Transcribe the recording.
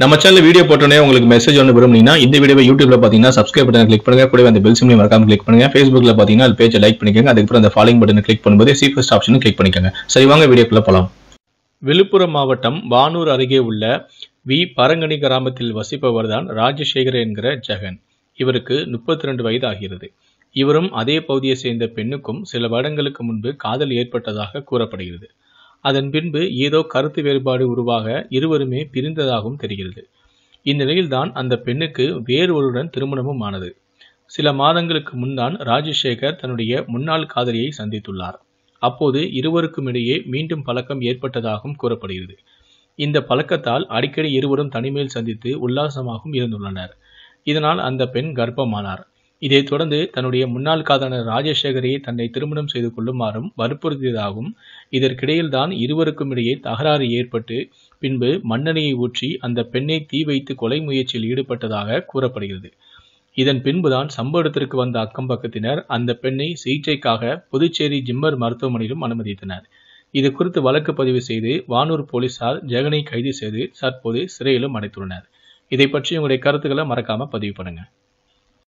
நம்ம channel video போட்டோன்னே உங்களுக்கு மெசேஜ் ஒன்று விரும்புனீங்கன்னா இந்த வீடியோ யூடியூப்ல பார்த்தீங்கன்னா சப்ஸ்கிரைப் பட்டன் கிளிக் பண்ணுங்க கூட அந்த பெல் சிம்லையும் மறக்காம கிளிக் பண்ணுங்க ஃபேஸ்புக்ல பார்த்தீங்கன்னா அது பேஜை லைக் பண்ணிக்கோங்க அதுக்கப்புறம் அந்த ஃபாலோயிங் பட்டன் கிளிக் பண்ணும்போது சீஃபஸ்ட் ஆப்ஷனும் கிளிக் பண்ணிக்கோங்க சரி வாங்க வீடியோக்குள்ள போகலாம் விழுப்புரம் மாவட்டம் வானூர் அருகே உள்ள வி பரங்கனி கிராமத்தில் வசிப்பவர் தான் ராஜசேகர் என்கிற ஜெகன் இவருக்கு முப்பத்தி ரெண்டு வயது ஆகிறது இவரும் அதே பகுதியை சேர்ந்த பெண்ணுக்கும் சில வருடங்களுக்கு முன்பு காதல் ஏற்பட்டதாக கூறப்படுகிறது அதன் பின்பு ஏதோ கருத்து வேறுபாடு உருவாக இருவருமே பிரிந்ததாகவும் தெரிகிறது இந்நிலையில்தான் அந்த பெண்ணுக்கு வேறு திருமணமும் ஆனது சில மாதங்களுக்கு முன்தான் ராஜசேகர் தன்னுடைய முன்னாள் காதலியை சந்தித்துள்ளார் அப்போது இருவருக்கும் இடையே மீண்டும் பழக்கம் ஏற்பட்டதாகவும் கூறப்படுகிறது இந்த பழக்கத்தால் அடிக்கடி இருவரும் தனிமையில் சந்தித்து உல்லாசமாகவும் இருந்துள்ளனர் இதனால் அந்த பெண் கர்ப்பமானார் இதைத் தொடர்ந்து தன்னுடைய முன்னாள் காதலர் ராஜசேகரை தன்னை திருமணம் செய்து கொள்ளுமாறும் வற்புறுத்தியதாகவும் இதற்கிடையில்தான் இருவருக்கும் இடையே தகராறு ஏற்பட்டு பின்பு மன்னனையை ஊற்றி அந்த பெண்ணை தீ வைத்து கொலை முயற்சியில் ஈடுபட்டதாக கூறப்படுகிறது இதன் பின்புதான் சம்பவ இடத்திற்கு வந்த அக்கம் பக்கத்தினர் அந்த பெண்ணை சிகிச்சைக்காக புதுச்சேரி ஜிம்மர் மருத்துவமனையிலும் அனுமதித்தனர் இது குறித்து வழக்கு பதிவு செய்து வானூர் போலீசார் ஜெகனை கைது செய்து தற்போது சிறையிலும் அடைத்துள்ளனர் இதை பற்றி உங்களுடைய கருத்துக்களை மறக்காம பதிவு பண்ணுங்க